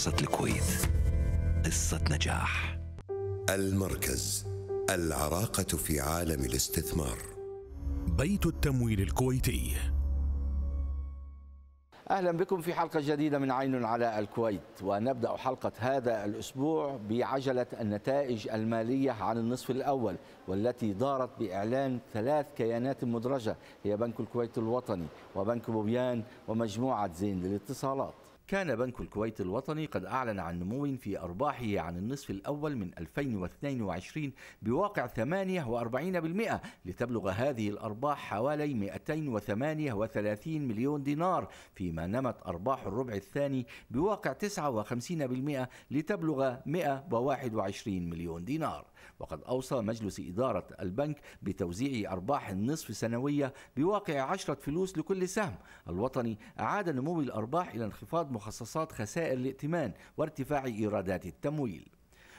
فرصة الكويت قصة نجاح المركز العراقة في عالم الاستثمار بيت التمويل الكويتي اهلا بكم في حلقه جديده من عين على الكويت ونبدا حلقه هذا الاسبوع بعجله النتائج الماليه عن النصف الاول والتي دارت باعلان ثلاث كيانات مدرجه هي بنك الكويت الوطني وبنك بوبيان ومجموعه زين للاتصالات كان بنك الكويت الوطني قد أعلن عن نمو في أرباحه عن النصف الأول من 2022 بواقع 48% لتبلغ هذه الأرباح حوالي 238 مليون دينار فيما نمت أرباح الربع الثاني بواقع 59% لتبلغ 121 مليون دينار وقد أوصى مجلس إدارة البنك بتوزيع أرباح النصف سنوية بواقع 10 فلوس لكل سهم الوطني أعاد نمو الأرباح إلى انخفاض مخصصات خسائر الائتمان وارتفاع ايرادات التمويل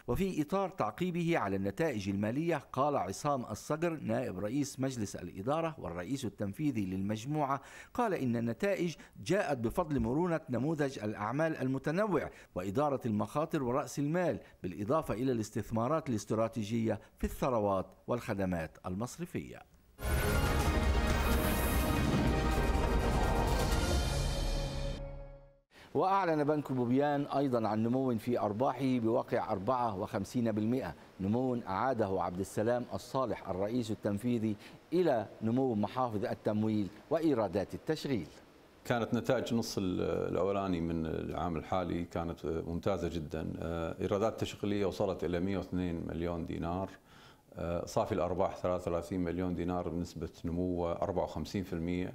وفي إطار تعقيبه على النتائج المالية قال عصام الصقر نائب رئيس مجلس الإدارة والرئيس التنفيذي للمجموعة قال إن النتائج جاءت بفضل مرونة نموذج الأعمال المتنوع وإدارة المخاطر ورأس المال بالإضافة إلى الاستثمارات الاستراتيجية في الثروات والخدمات المصرفية وأعلن بنك بوبيان أيضا عن نمو في أرباحه بواقع 54% نمو أعاده عبد السلام الصالح الرئيس التنفيذي إلى نمو محافظ التمويل وإيرادات التشغيل كانت نتائج نص الاولاني من العام الحالي كانت آه، ممتازه جدا آه، ايرادات تشغيليه وصلت الى 102 مليون دينار آه، صافي الارباح 33 مليون دينار بنسبه نمو 54%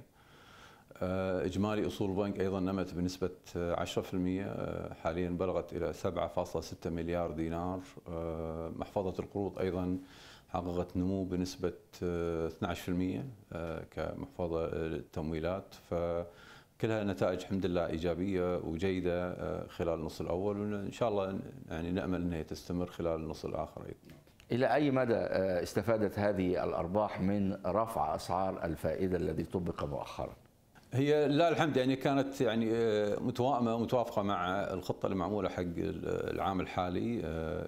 آه، اجمالي اصول البنك ايضا نمت بنسبه 10% آه، حاليا بلغت الى 7.6 مليار دينار آه، محفظه القروض ايضا حققت نمو بنسبه 12% كمحفظه التمويلات فكلها نتائج الحمد لله ايجابيه وجيده خلال النص الاول وان شاء الله يعني نامل انها تستمر خلال النص الاخر ايضا. إلى أي مدى استفادت هذه الأرباح من رفع أسعار الفائدة الذي طبق مؤخرا؟ هي لا الحمد يعني كانت يعني آه، متوائمه متوافقه مع الخطه المعموله حق العام الحالي آه،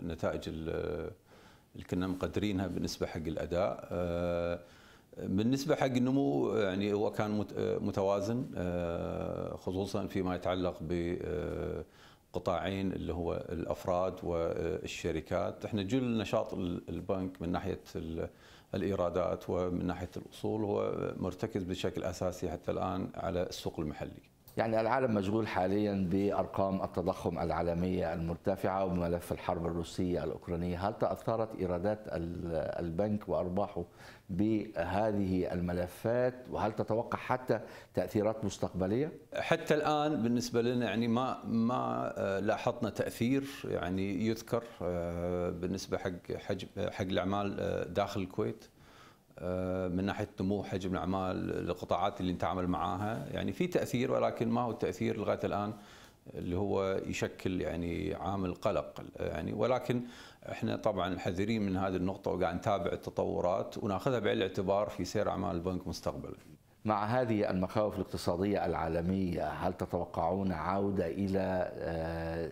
كنتائج اللي كنا مقدرينها بالنسبه حق الاداء آه، بالنسبه حق النمو يعني هو كان متوازن خصوصا فيما يتعلق ب قطاعين اللي هو الافراد والشركات، احنا جل نشاط البنك من ناحيه الايرادات ومن ناحيه الاصول هو مرتكز بشكل اساسي حتى الان على السوق المحلي. يعني العالم مشغول حاليا بارقام التضخم العالميه المرتفعه وملف الحرب الروسيه الاوكرانيه، هل تاثرت ايرادات البنك وارباحه بهذه الملفات وهل تتوقع حتى تاثيرات مستقبليه؟ حتى الان بالنسبه لنا يعني ما ما آه، لاحظنا تاثير يعني يذكر آه، بالنسبه حق حجم حق الاعمال آه، داخل الكويت آه، من ناحيه نمو حجم الاعمال القطاعات اللي نتعامل معاها يعني في تاثير ولكن ما هو التاثير لغايه الان اللي هو يشكل يعني عامل قلق يعني ولكن احنا طبعا حذرين من هذه النقطه وقاعد نتابع التطورات وناخذها بعين الاعتبار في سير اعمال البنك مستقبلا. مع هذه المخاوف الاقتصاديه العالميه هل تتوقعون عوده الى آه،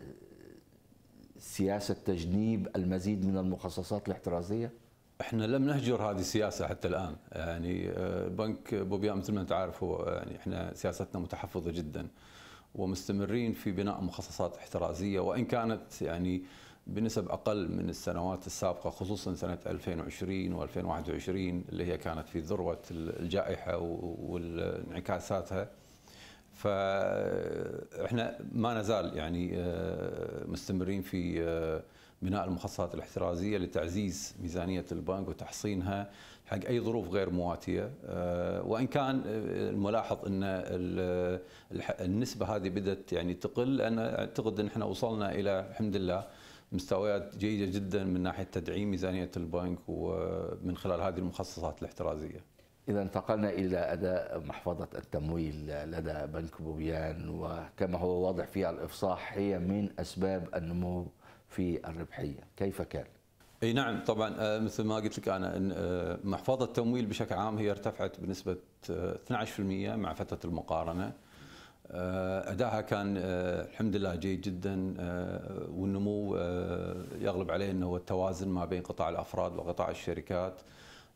سياسه تجنيب المزيد من المخصصات الاحترازيه؟ احنا لم نهجر هذه السياسه حتى الان يعني آه، بنك بوبيان مثل ما انت عارف هو آه، يعني احنا سياستنا متحفظه جدا ومستمرين في بناء مخصصات احترازيه وان كانت يعني بنسب اقل من السنوات السابقه خصوصا سنه 2020 و2021 اللي هي كانت في ذروه الجائحه وانعكاساتها فاحنا آه، ما نزال يعني مستمرين في بناء المخصصات الاحترازيه لتعزيز ميزانيه البنك وتحصينها حق اي ظروف غير مواتيه آه، وان كان آه، الملاحظ ان النسبه هذه بدات يعني تقل انا اعتقد ان احنا وصلنا الى الحمد لله مستويات جيده جدا من ناحيه تدعيم ميزانيه البنك ومن خلال هذه المخصصات الاحترازيه. إذا انتقلنا إلى أداء محفظة التمويل لدى بنك بوبيان وكما هو واضح في الإفصاح هي من أسباب النمو في الربحيه كيف كان اي نعم طبعا آه، مثل ما قلت لك انا ان آه، محفظه التمويل بشكل عام هي ارتفعت بنسبه 12% آه، مع فتره المقارنه ادائها كان الحمد لله جيد جدا والنمو يغلب عليه انه هو التوازن ما بين قطاع الافراد وقطاع الشركات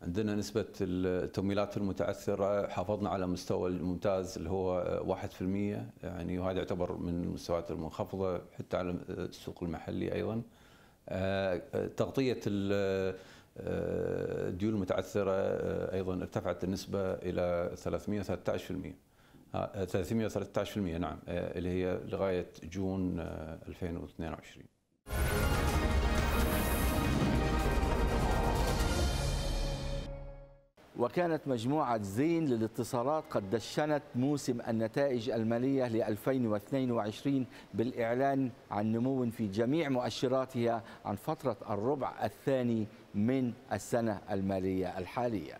عندنا نسبة التمويلات المتعثرة حافظنا على مستوى الممتاز اللي هو واحد في المية يعني وهذا يعتبر من المستويات المنخفضة حتى على السوق المحلي أيضا آه، تغطية آه، الديون المتعثرة آه، أيضا ارتفعت النسبة إلى 313% 313% نعم اللي هي لغاية جون 2022 وكانت مجموعة زين للاتصالات قد دشنت موسم النتائج المالية ل 2022 بالإعلان عن نمو في جميع مؤشراتها عن فترة الربع الثاني من السنة المالية الحالية.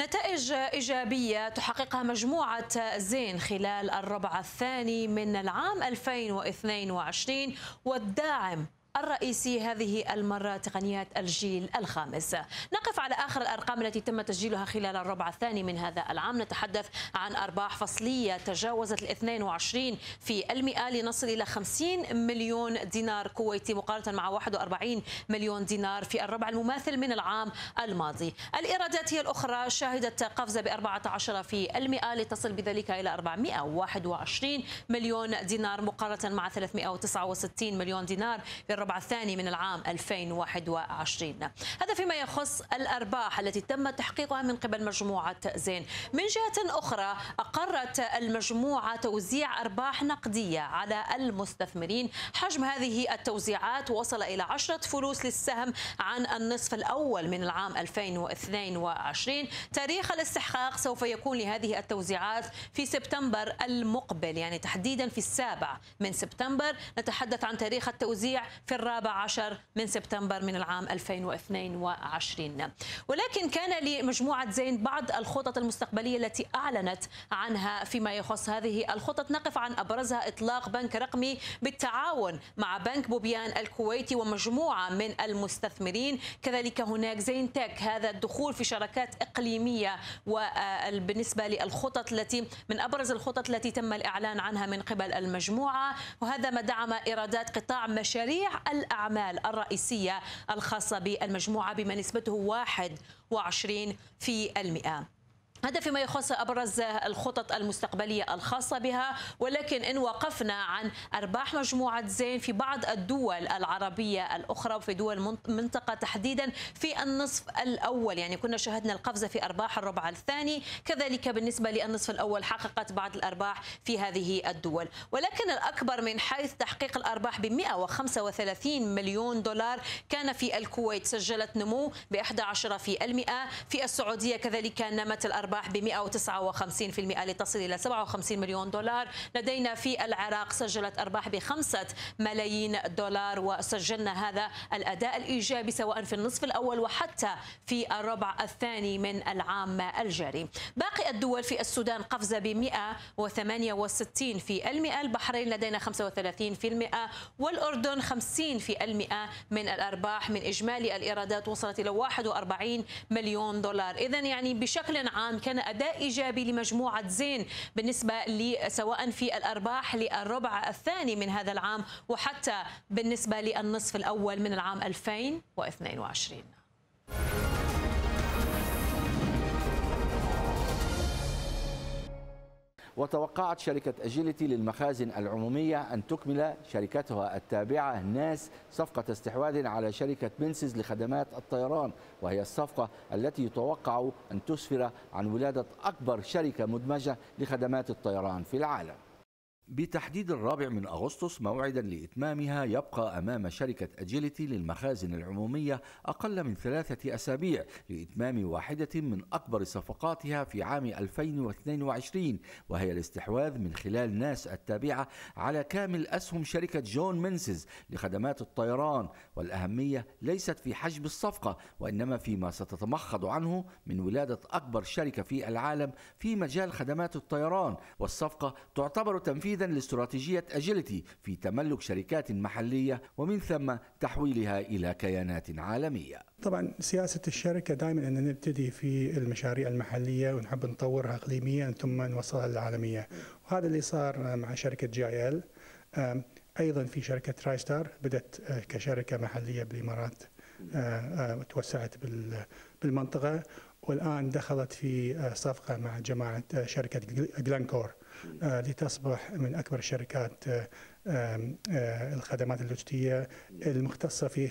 نتائج إيجابية تحققها مجموعة زين خلال الربع الثاني من العام 2022 والداعم الرئيسي هذه المرة تقنيات الجيل الخامس نقف على آخر الأرقام التي تم تسجيلها خلال الربع الثاني من هذا العام نتحدث عن أرباح فصلية تجاوزت ال 22 في المئة لنصل إلى 50 مليون دينار كويتي مقارنة مع 41 مليون دينار في الربع المماثل من العام الماضي الإيرادات هي الأخرى شهدت قفزة ب 14 في المئة لتصل بذلك إلى 421 مليون دينار مقارنة مع 369 مليون دينار في الربع الربع الثاني من العام 2021 هذا فيما يخص الأرباح التي تم تحقيقها من قبل مجموعة زين من جهة أخرى أقرت المجموعة توزيع أرباح نقدية على المستثمرين حجم هذه التوزيعات وصل إلى عشرة فلوس للسهم عن النصف الأول من العام 2022 تاريخ الاستحقاق سوف يكون لهذه التوزيعات في سبتمبر المقبل يعني تحديدا في السابع من سبتمبر نتحدث عن تاريخ التوزيع في الرابع عشر من سبتمبر من العام 2022 ولكن كان لمجموعة زين بعض الخطط المستقبلية التي أعلنت عنها فيما يخص هذه الخطط نقف عن أبرزها إطلاق بنك رقمي بالتعاون مع بنك بوبيان الكويتي ومجموعة من المستثمرين كذلك هناك زين تك هذا الدخول في شراكات إقليمية وبالنسبة للخطط التي من أبرز الخطط التي تم الإعلان عنها من قبل المجموعة وهذا ما دعم إيرادات قطاع مشاريع الأعمال الرئيسية الخاصة بالمجموعة بما نسبته 21 في المئة هذا فيما يخص ابرز الخطط المستقبليه الخاصه بها ولكن ان وقفنا عن ارباح مجموعه زين في بعض الدول العربيه الاخرى وفي دول المنطقه تحديدا في النصف الاول يعني كنا شاهدنا القفزه في ارباح الربع الثاني كذلك بالنسبه للنصف الاول حققت بعض الارباح في هذه الدول ولكن الاكبر من حيث تحقيق الارباح ب 135 مليون دولار كان في الكويت سجلت نمو ب 11% في السعوديه كذلك نمت الارباح الأرباح ب 159% لتصل إلى 57 مليون دولار لدينا في العراق سجلت أرباح بخمسة ملايين دولار وسجلنا هذا الأداء الإيجابي سواء في النصف الأول وحتى في الربع الثاني من العام الجاري باقي الدول في السودان قفزة ب 168 في المئة البحرين لدينا 35 في المئة والأردن 50 في المئة من الأرباح من إجمالي الإيرادات وصلت إلى 41 مليون دولار إذا يعني بشكل عام كان أداء إيجابي لمجموعة زين بالنسبة سواء في الأرباح للربع الثاني من هذا العام وحتى بالنسبة للنصف الأول من العام 2022 وتوقعت شركة أجيلتي للمخازن العمومية أن تكمل شركتها التابعة ناس صفقة استحواذ على شركة بنسز لخدمات الطيران وهي الصفقة التي يتوقع أن تسفر عن ولادة أكبر شركة مدمجة لخدمات الطيران في العالم بتحديد الرابع من أغسطس موعدا لإتمامها يبقى أمام شركة أجيلتي للمخازن العمومية أقل من ثلاثة أسابيع لإتمام واحدة من أكبر صفقاتها في عام 2022 وهي الاستحواذ من خلال ناس التابعة على كامل أسهم شركة جون منسز لخدمات الطيران والأهمية ليست في حجم الصفقة وإنما فيما ستتمخض عنه من ولادة أكبر شركة في العالم في مجال خدمات الطيران والصفقة تعتبر تنفيذ تنفيذا لاستراتيجية أجيلتي في تملك شركات محلية ومن ثم تحويلها إلى كيانات عالمية طبعا سياسة الشركة دائما أن نبتدي في المشاريع المحلية ونحب نطورها إقليميا ثم نوصلها للعالمية وهذا اللي صار مع شركة جي ال أيضا في شركة رايستار بدأت آه، كشركة محلية بالإمارات آه، آه، وتوسعت بالمنطقة والآن دخلت في صفقة مع جماعة شركة جلانكور آه، لتصبح من أكبر شركات آه، آه، الخدمات اللوجستية المختصة في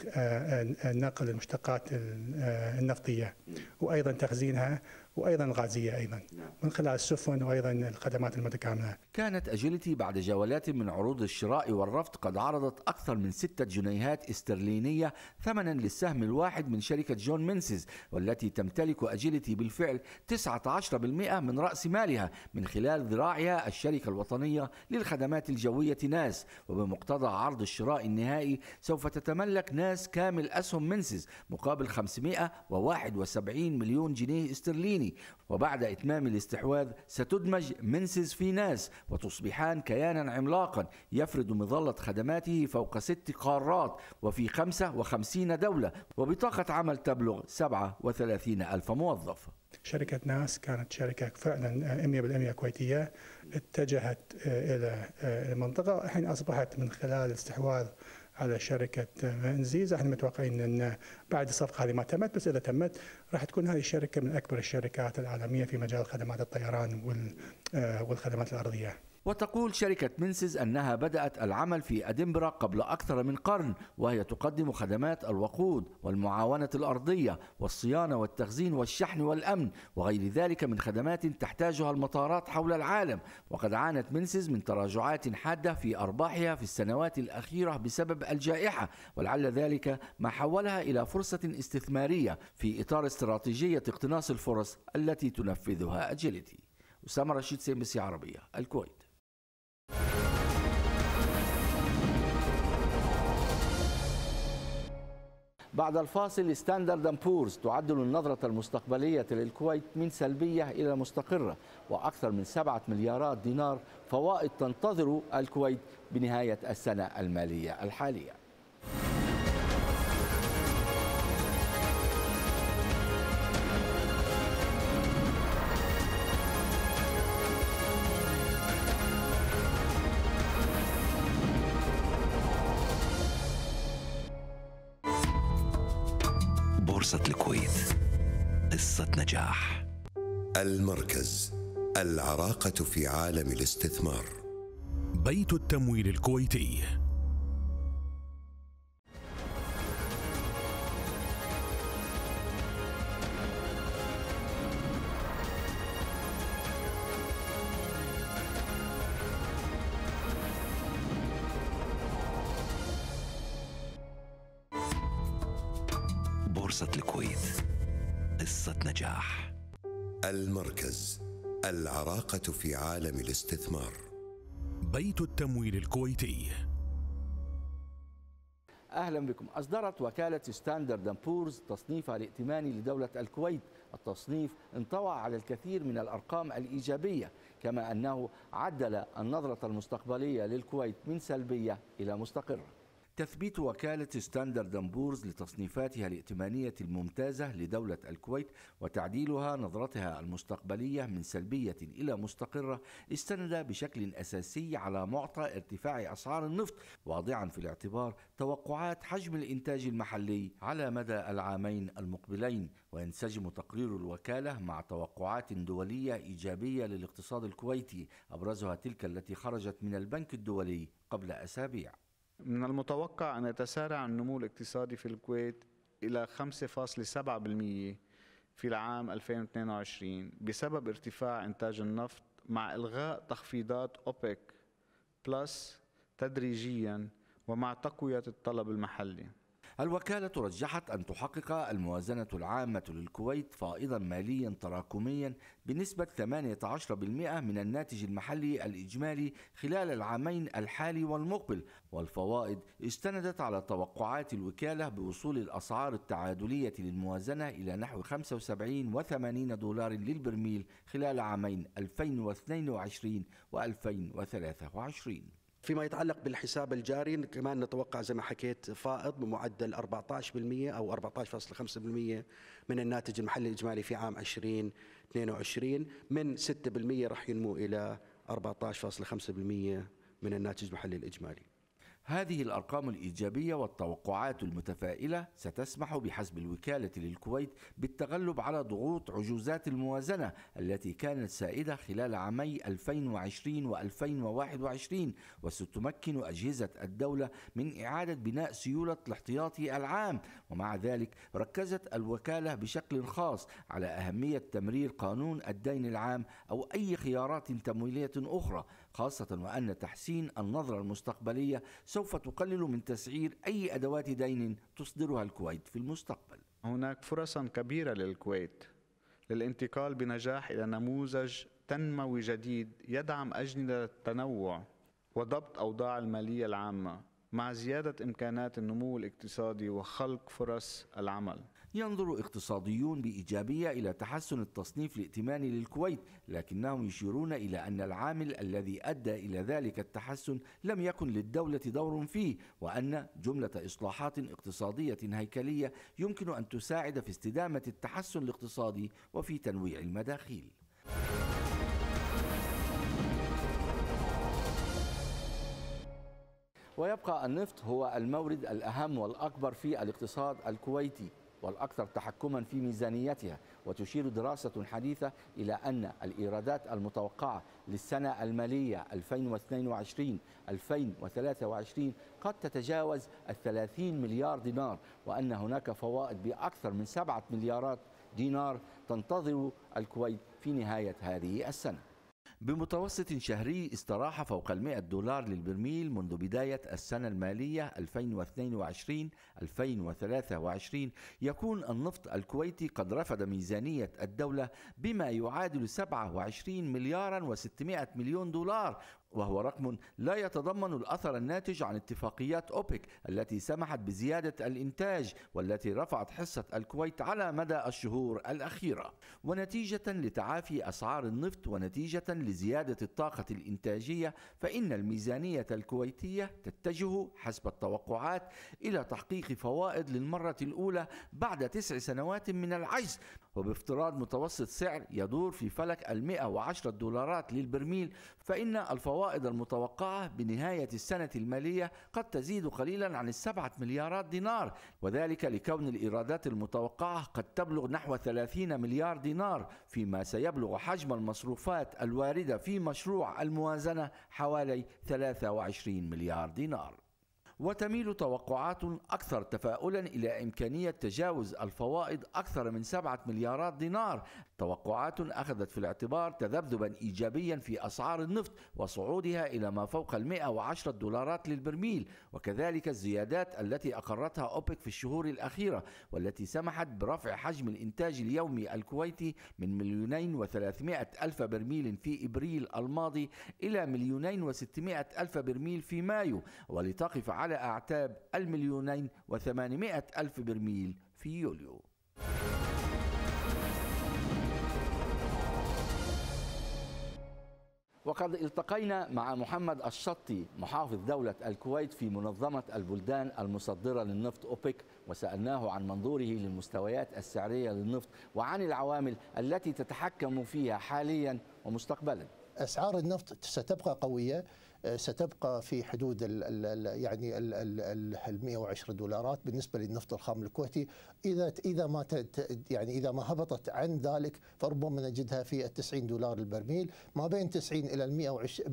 نقل المشتقات النفطية وأيضا تخزينها وايضا الغازيه ايضا نعم. من خلال السفن وايضا الخدمات المتكامله. كانت اجيلتي بعد جولات من عروض الشراء والرفض قد عرضت اكثر من ستة جنيهات استرلينيه ثمنا للسهم الواحد من شركه جون مينسيز والتي تمتلك اجيلتي بالفعل 19% من راس مالها من خلال ذراعها الشركه الوطنيه للخدمات الجويه ناس وبمقتضى عرض الشراء النهائي سوف تتملك ناس كامل اسهم مينسيز مقابل 571 مليون جنيه استرليني الثاني وبعد إتمام الاستحواذ ستدمج منسز في ناس وتصبحان كيانا عملاقا يفرض مظلة خدماته فوق ست قارات وفي 55 دولة وبطاقة عمل تبلغ وثلاثين ألف موظف شركة ناس كانت شركة فعلا 100% كويتية اتجهت إلى المنطقة الحين أصبحت من خلال استحواذ على شركه منزيز احنا متوقعين ان بعد الصفقه هذه ما تمت بس اذا تمت راح تكون هذه الشركه من اكبر الشركات العالميه في مجال خدمات الطيران آه، والخدمات الارضيه وتقول شركة منسز أنها بدأت العمل في أدنبرا قبل أكثر من قرن وهي تقدم خدمات الوقود والمعاونة الأرضية والصيانة والتخزين والشحن والأمن وغير ذلك من خدمات تحتاجها المطارات حول العالم وقد عانت منسز من تراجعات حادة في أرباحها في السنوات الأخيرة بسبب الجائحة ولعل ذلك ما حولها إلى فرصة استثمارية في إطار استراتيجية اقتناص الفرص التي تنفذها أجيليتي. أسامة رشيد سيمسي عربية الكويت بعد الفاصل ستاندرد اند بورز تعدل النظرة المستقبلية للكويت من سلبية إلى مستقرة وأكثر من سبعة مليارات دينار فوائد تنتظر الكويت بنهاية السنة المالية الحالية العراقة في عالم الاستثمار بيت التمويل الكويتي بورصة الكويت قصة نجاح المركز العراقة في عالم الاستثمار بيت التمويل الكويتي أهلا بكم أصدرت وكالة ستاندرد بورز تصنيفها الائتماني لدولة الكويت التصنيف انطوى على الكثير من الأرقام الإيجابية كما أنه عدل النظرة المستقبلية للكويت من سلبية إلى مستقرة تثبيت وكالة ستاندرد بورز لتصنيفاتها الائتمانية الممتازة لدولة الكويت وتعديلها نظرتها المستقبلية من سلبية إلى مستقرة استند بشكل أساسي على معطى ارتفاع أسعار النفط واضعا في الاعتبار توقعات حجم الإنتاج المحلي على مدى العامين المقبلين وينسجم تقرير الوكالة مع توقعات دولية إيجابية للاقتصاد الكويتي أبرزها تلك التي خرجت من البنك الدولي قبل أسابيع من المتوقع أن يتسارع النمو الاقتصادي في الكويت إلى 5.7% في العام 2022 بسبب ارتفاع إنتاج النفط مع إلغاء تخفيضات أوبك بلس تدريجيا ومع تقوية الطلب المحلي الوكالة رجحت أن تحقق الموازنة العامة للكويت فائضا ماليا تراكميا بنسبة 18% من الناتج المحلي الإجمالي خلال العامين الحالي والمقبل والفوائد استندت على توقعات الوكالة بوصول الأسعار التعادلية للموازنة إلى نحو 75 و80 دولار للبرميل خلال عامين 2022 و2023 فيما يتعلق بالحساب الجاري كمان نتوقع زي ما حكيت فائض بمعدل 14% او 14.5% من الناتج المحلي الاجمالي في عام 2022 من 6% راح ينمو الى 14.5% من الناتج المحلي الاجمالي. هذه الأرقام الإيجابية والتوقعات المتفائلة ستسمح بحسب الوكالة للكويت بالتغلب على ضغوط عجوزات الموازنة التي كانت سائدة خلال عامي 2020 و 2021 وستمكن أجهزة الدولة من إعادة بناء سيولة الاحتياطي العام ومع ذلك ركزت الوكالة بشكل خاص على أهمية تمرير قانون الدين العام أو أي خيارات تمويلية أخرى خاصة وأن تحسين النظرة المستقبلية سوف تقلل من تسعير أي أدوات دين تصدرها الكويت في المستقبل هناك فرصا كبيرة للكويت للانتقال بنجاح إلى نموذج تنموي جديد يدعم أجندة التنوع وضبط أوضاع المالية العامة مع زيادة إمكانات النمو الاقتصادي وخلق فرص العمل ينظر اقتصاديون بإيجابية إلى تحسن التصنيف الائتماني للكويت لكنهم يشيرون إلى أن العامل الذي أدى إلى ذلك التحسن لم يكن للدولة دور فيه وأن جملة إصلاحات اقتصادية هيكلية يمكن أن تساعد في استدامة التحسن الاقتصادي وفي تنويع المداخيل ويبقى النفط هو المورد الأهم والأكبر في الاقتصاد الكويتي والأكثر تحكما في ميزانيتها وتشير دراسة حديثة إلى أن الإيرادات المتوقعة للسنة المالية 2022-2023 قد تتجاوز 30 مليار دينار وأن هناك فوائد بأكثر من سبعة مليارات دينار تنتظر الكويت في نهاية هذه السنة بمتوسط شهري استراح فوق 100 دولار للبرميل منذ بداية السنة المالية 2022-2023 يكون النفط الكويتي قد رفد ميزانية الدولة بما يعادل 27 مليارا و600 مليون دولار وهو رقم لا يتضمن الأثر الناتج عن اتفاقيات أوبك التي سمحت بزيادة الإنتاج والتي رفعت حصة الكويت على مدى الشهور الأخيرة ونتيجة لتعافي أسعار النفط ونتيجة لزيادة الطاقة الإنتاجية فإن الميزانية الكويتية تتجه حسب التوقعات إلى تحقيق فوائد للمرة الأولى بعد تسع سنوات من العجز وبافتراض متوسط سعر يدور في فلك ال 110 دولارات للبرميل فإن الفوائد المتوقعة بنهاية السنة المالية قد تزيد قليلا عن السبعة مليارات دينار وذلك لكون الإيرادات المتوقعة قد تبلغ نحو 30 مليار دينار فيما سيبلغ حجم المصروفات الواردة في مشروع الموازنة حوالي 23 مليار دينار وتميل توقعات أكثر تفاؤلا إلى إمكانية تجاوز الفوائد أكثر من 7 مليارات دينار توقعات أخذت في الاعتبار تذبذبا إيجابيا في أسعار النفط وصعودها إلى ما فوق المئة وعشرة دولارات للبرميل وكذلك الزيادات التي أقرتها أوبك في الشهور الأخيرة والتي سمحت برفع حجم الإنتاج اليومي الكويتي من مليونين وثلاثمائة ألف برميل في إبريل الماضي إلى مليونين وستمائة ألف برميل في مايو ولتقف على أعتاب المليونين وثمانمائة ألف برميل في يوليو وقد التقينا مع محمد الشطي محافظ دولة الكويت في منظمة البلدان المصدرة للنفط أوبك وسألناه عن منظوره للمستويات السعرية للنفط وعن العوامل التي تتحكم فيها حاليا ومستقبلا أسعار النفط ستبقى قوية ستبقى في حدود ال ال يعني ال 120 دولارات بالنسبه للنفط الخام الكويتي اذا اذا ما يعني اذا ما هبطت عن ذلك فربما نجدها في ال 90 دولار البرميل ما بين 90 الى ال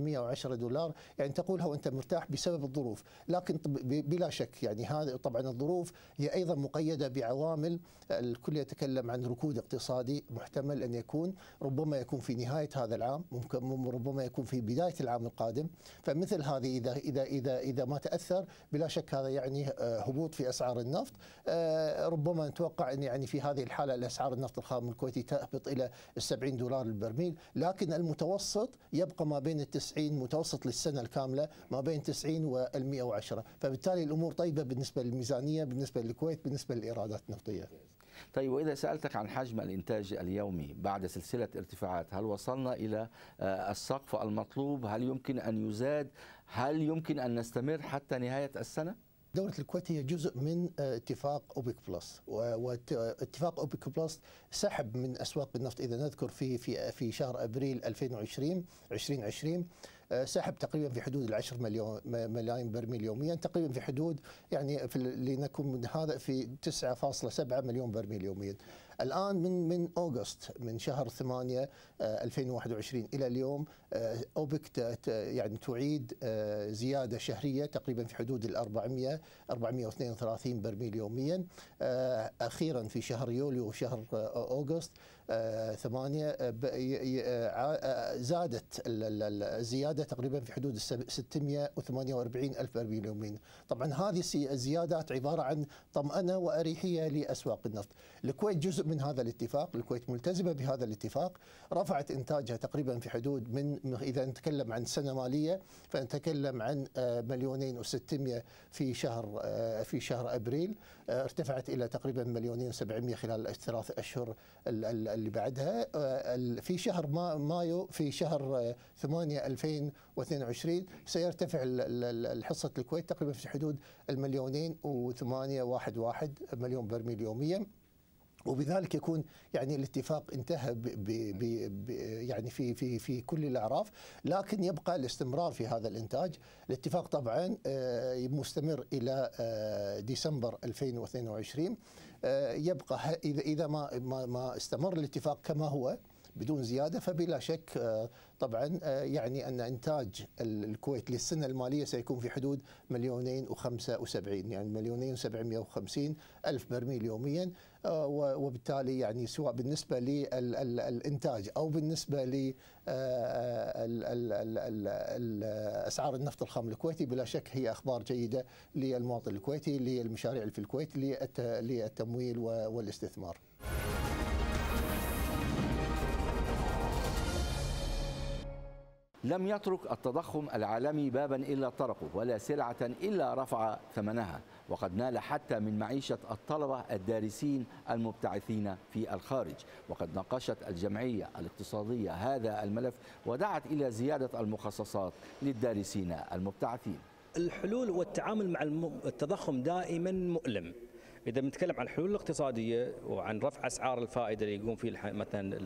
110 دولار يعني تقولها وانت مرتاح بسبب الظروف لكن بلا شك يعني هذا طبعا الظروف هي ايضا مقيده بعوامل الكل يتكلم عن ركود اقتصادي محتمل ان يكون ربما يكون في نهايه هذا العام ممكن ربما يكون في بدايه العام القادم فمثل هذه إذا إذا إذا إذا ما تأثر بلا شك هذا يعني آه، هبوط في أسعار النفط آه، ربما نتوقع أن يعني في هذه الحالة الأسعار النفط الخام الكويتي تهبط إلى السبعين دولار للبرميل لكن المتوسط يبقى ما بين التسعين متوسط للسنة الكاملة ما بين 90 والمئة وعشرة فبالتالي الأمور طيبة بالنسبة للميزانية بالنسبة للكويت بالنسبة للإيرادات النفطية طيب وإذا سألتك عن حجم الإنتاج اليومي بعد سلسلة ارتفاعات هل وصلنا إلى آه، السقف المطلوب هل يمكن أن يزاد هل يمكن أن نستمر حتى نهاية السنة؟ دولة الكويت هي جزء من آه، اتفاق اوبك بلس واتفاق اوبك بلس سحب من اسواق النفط اذا نذكر في في في شهر ابريل 2020 2020 آه، سحب تقريبا في حدود العشر مليون ملايين برميل يوميا تقريبا في حدود يعني في لنكون من هذا في 9.7 مليون برميل يوميا الان من من اوغست من شهر 8 2021 آه، الى اليوم آه، اوبك يعني تعيد زياده شهريه تقريبا في حدود ال 400 432 برميل يوميا اخيرا في شهر يوليو وشهر اوغست آه، ثمانية آه، آه، زادت الزيادة تقريبا في حدود 648 ألف برميل يوميا طبعا هذه الزيادات عبارة عن طمأنة وأريحية لأسواق النفط الكويت جزء من هذا الاتفاق الكويت ملتزمة بهذا الاتفاق رفعت إنتاجها تقريبا في حدود من إذا نتكلم عن سنة مالية فنتكلم عن مليونين و600 في شهر في شهر أبريل ارتفعت إلى تقريبا مليونين و700 خلال الثلاث أشهر اللي بعدها آه، في شهر مايو في شهر 8 آه، 2022 سيرتفع حصة الكويت تقريبا في حدود المليونين و واحد واحد مليون برميل يوميا وبذلك يكون يعني الاتفاق انتهى بـ بـ بـ يعني في في في كل الاعراف لكن يبقى الاستمرار في هذا الانتاج الاتفاق طبعا آه، مستمر الى آه، ديسمبر 2022 آه، يبقى اذا ما ما استمر الاتفاق كما هو بدون زياده فبلا شك آه، طبعا آه، يعني ان انتاج الكويت للسنه الماليه سيكون في حدود مليونين و75 يعني مليونين و750 الف برميل يوميا آه، وبالتالي يعني سواء بالنسبه للانتاج او بالنسبه ل اسعار النفط الخام الكويتي بلا شك هي اخبار جيده للمواطن الكويتي للمشاريع في الكويت للتمويل والاستثمار. لم يترك التضخم العالمي بابا إلا طرقه ولا سلعة إلا رفع ثمنها وقد نال حتى من معيشة الطلبة الدارسين المبتعثين في الخارج وقد ناقشت الجمعية الاقتصادية هذا الملف ودعت إلى زيادة المخصصات للدارسين المبتعثين الحلول والتعامل مع التضخم دائما مؤلم اذا بنتكلم عن الحلول الاقتصاديه وعن رفع اسعار الفائده اللي يقوم فيه مثلا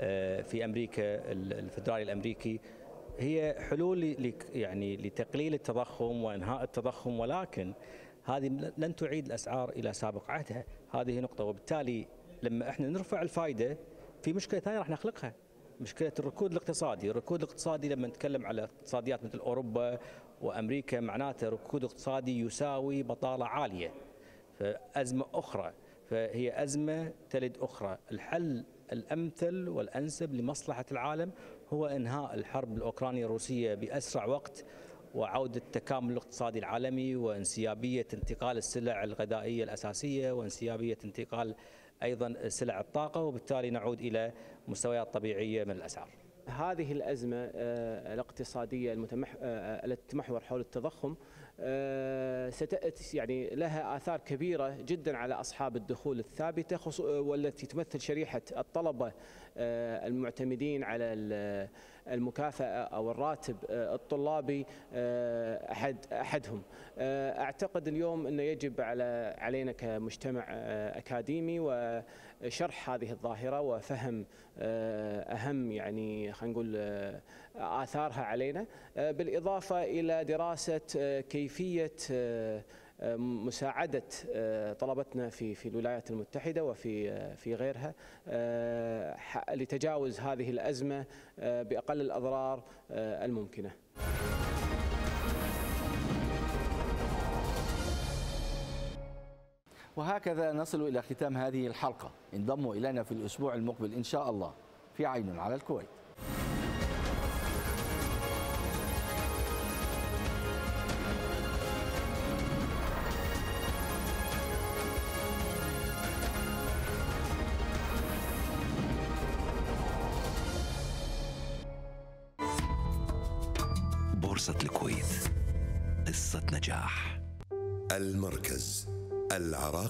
آه، في امريكا الفدرالي الامريكي هي حلول يعني لتقليل التضخم وانهاء التضخم ولكن هذه لن تعيد الاسعار الى سابق عهدها هذه نقطه وبالتالي لما احنا نرفع الفائده في مشكله ثانيه راح نخلقها مشكله الركود الاقتصادي، الركود الاقتصادي لما نتكلم على اقتصاديات مثل اوروبا وامريكا معناته ركود اقتصادي يساوي بطاله عاليه. أزمة أخرى فهي أزمة تلد أخرى الحل الأمثل والأنسب لمصلحة العالم هو إنهاء الحرب الأوكرانية الروسية بأسرع وقت وعودة التكامل الاقتصادي العالمي وانسيابية انتقال السلع الغذائية الأساسية وانسيابية انتقال أيضا سلع الطاقة وبالتالي نعود إلى مستويات طبيعية من الأسعار هذه الأزمة آه، الاقتصادية التي تتمحور آه، آه، حول التضخم آه، ستأتي يعني لها آثار كبيرة جدا على أصحاب الدخول الثابتة والتي تمثل شريحة الطلبة آه، المعتمدين على المكافأة أو الراتب آه، الطلابي آه، أحد أحدهم آه، أعتقد اليوم أنه يجب على علينا كمجتمع أكاديمي وشرح هذه الظاهرة وفهم أهم يعني خلينا نقول آثارها علينا بالإضافة إلى دراسة كيفية مساعدة آه، طلبتنا في في الولايات المتحدة وفي آه، في غيرها آه، لتجاوز هذه الأزمة بأقل الأضرار الممكنة وهكذا نصل إلى ختام هذه الحلقة انضموا إلينا في الأسبوع المقبل إن شاء الله في عين على الكويت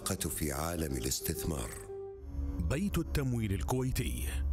العلاقة في عالم الاستثمار بيت التمويل الكويتي